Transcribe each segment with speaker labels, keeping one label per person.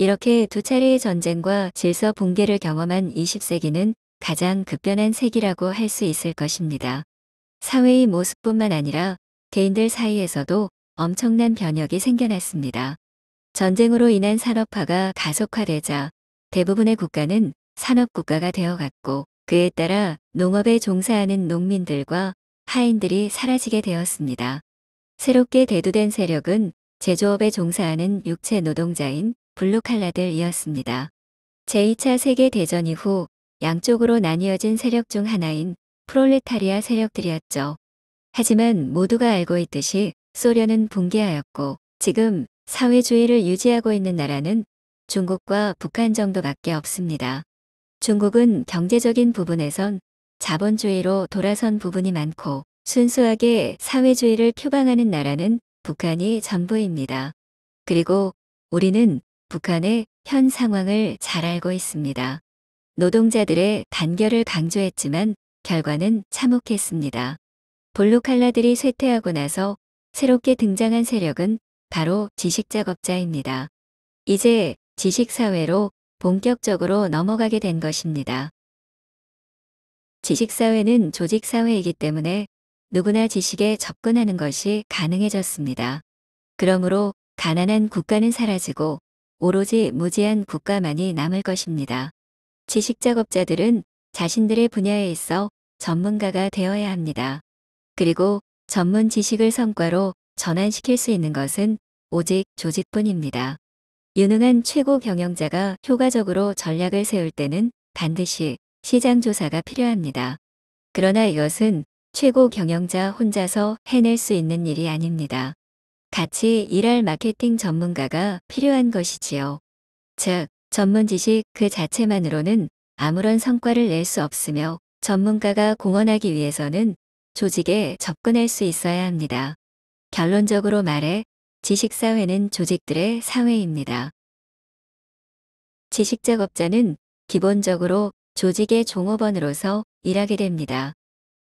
Speaker 1: 이렇게 두 차례의 전쟁과 질서 붕괴를 경험한 20세기는 가장 급변한 세기라고 할 수 있을 것입니다. 사회의 모습뿐만 아니라 개인들 사이에서도 엄청난 변혁이 생겨났습니다. 전쟁으로 인한 산업화가 가속화되자 대부분의 국가는 산업국가가 되어갔고 그에 따라 농업에 종사하는 농민들과 하인들이 사라지게 되었습니다. 새롭게 대두된 세력은 제조업에 종사하는 육체 노동자인 블루칼라들이었습니다. 제2차 세계대전 이후 양쪽으로 나뉘어진 세력 중 하나인 프롤레타리아 세력들이었죠. 하지만 모두가 알고 있듯이 소련은 붕괴하였고 지금 사회주의를 유지하고 있는 나라는 중국과 북한 정도밖에 없습니다. 중국은 경제적인 부분에선 자본주의로 돌아선 부분이 많고 순수하게 사회주의를 표방하는 나라는 북한이 전부입니다. 그리고 우리는 북한의 현 상황을 잘 알고 있습니다. 노동자들의 단결을 강조했지만 결과는 참혹했습니다. 볼로칼라들이 쇠퇴하고 나서 새롭게 등장한 세력은 바로 지식작업자입니다. 이제 지식사회로 본격적으로 넘어가게 된 것입니다. 지식사회는 조직사회이기 때문에 누구나 지식에 접근하는 것이 가능해졌습니다. 그러므로 가난한 국가는 사라지고 오로지 무제한 국가만이 남을 것입니다. 지식작업자들은 자신들의 분야에 있어 전문가가 되어야 합니다. 그리고 전문 지식을 성과로 전환시킬 수 있는 것은 오직 조직뿐입니다. 유능한 최고 경영자가 효과적으로 전략을 세울 때는 반드시 시장 조사가 필요합니다. 그러나 이것은 최고 경영자 혼자서 해낼 수 있는 일이 아닙니다. 같이 일할 마케팅 전문가가 필요한 것이지요. 즉, 전문 지식 그 자체만으로는 아무런 성과를 낼 수 없으며 전문가가 공헌하기 위해서는 조직에 접근할 수 있어야 합니다. 결론적으로 말해 지식사회는 조직들의 사회입니다. 지식작업자는 기본적으로 조직의 종업원으로서 일하게 됩니다.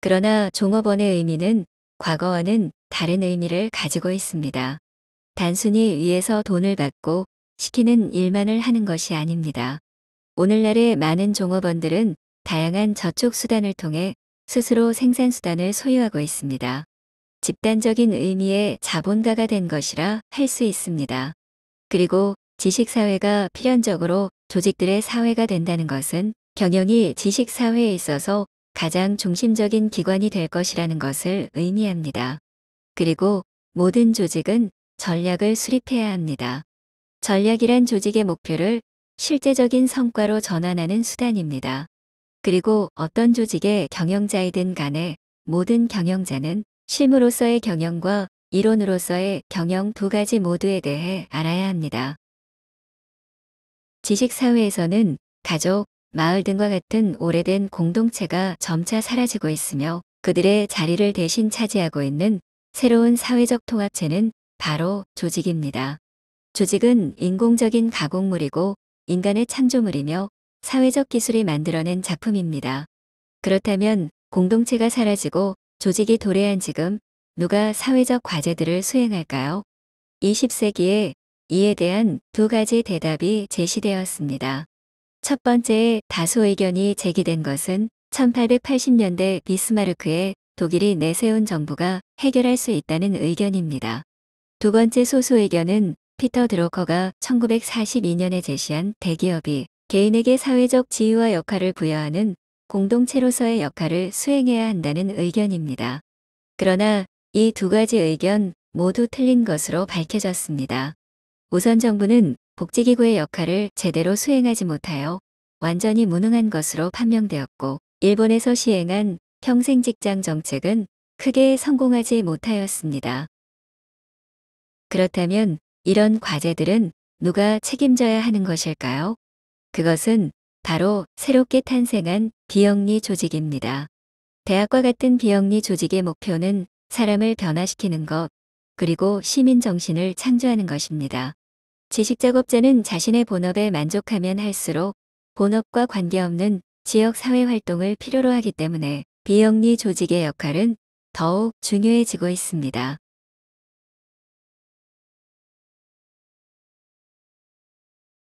Speaker 1: 그러나 종업원의 의미는 과거와는 다른 의미를 가지고 있습니다. 단순히 위에서 돈을 받고 시키는 일만을 하는 것이 아닙니다. 오늘날의 많은 종업원들은 다양한 저축 수단을 통해 스스로 생산 수단을 소유하고 있습니다. 집단적인 의미의 자본가가 된 것이라 할 수 있습니다. 그리고 지식사회가 필연적으로 조직들의 사회가 된다는 것은 경영이 지식사회에 있어서 가장 중심적인 기관이 될 것이라는 것을 의미합니다. 그리고 모든 조직은 전략을 수립해야 합니다. 전략이란 조직의 목표를 실제적인 성과로 전환하는 수단입니다. 그리고 어떤 조직의 경영자이든 간에 모든 경영자는 실무로서의 경영과 이론으로서의 경영 두 가지 모두에 대해 알아야 합니다. 지식사회에서는 가족, 마을 등과 같은 오래된 공동체가 점차 사라지고 있으며 그들의 자리를 대신 차지하고 있는 새로운 사회적 통합체는 바로 조직입니다. 조직은 인공적인 가공물이고 인간의 창조물이며 사회적 기술이 만들어낸 작품입니다. 그렇다면 공동체가 사라지고 조직이 도래한 지금 누가 사회적 과제들을 수행할까요? 20세기에 이에 대한 두 가지 대답이 제시되었습니다. 첫 번째 다수 의견이 제기된 것은 1880년대 비스마르크의 독일이 내세운 정부가 해결할 수 있다는 의견입니다. 두 번째 소수 의견은 피터 드로커가 1942년에 제시한 대기업이 개인에게 사회적 지위와 역할을 부여하는 공동체로서의 역할을 수행해야 한다는 의견입니다. 그러나 이 두 가지 의견 모두 틀린 것으로 밝혀졌습니다. 우선 정부는 복지기구의 역할을 제대로 수행하지 못하여 완전히 무능한 것으로 판명되었고 일본에서 시행한 평생 직장 정책은 크게 성공하지 못하였습니다. 그렇다면 이런 과제들은 누가 책임져야 하는 것일까요? 그것은 바로 새롭게 탄생한 비영리 조직입니다. 대학과 같은 비영리 조직의 목표는 사람을 변화시키는 것, 그리고 시민 정신을 창조하는 것입니다. 지식작업자는 자신의 본업에 만족하면 할수록 본업과 관계없는 지역사회 활동을 필요로 하기 때문에 비영리 조직의 역할은 더욱 중요해지고 있습니다.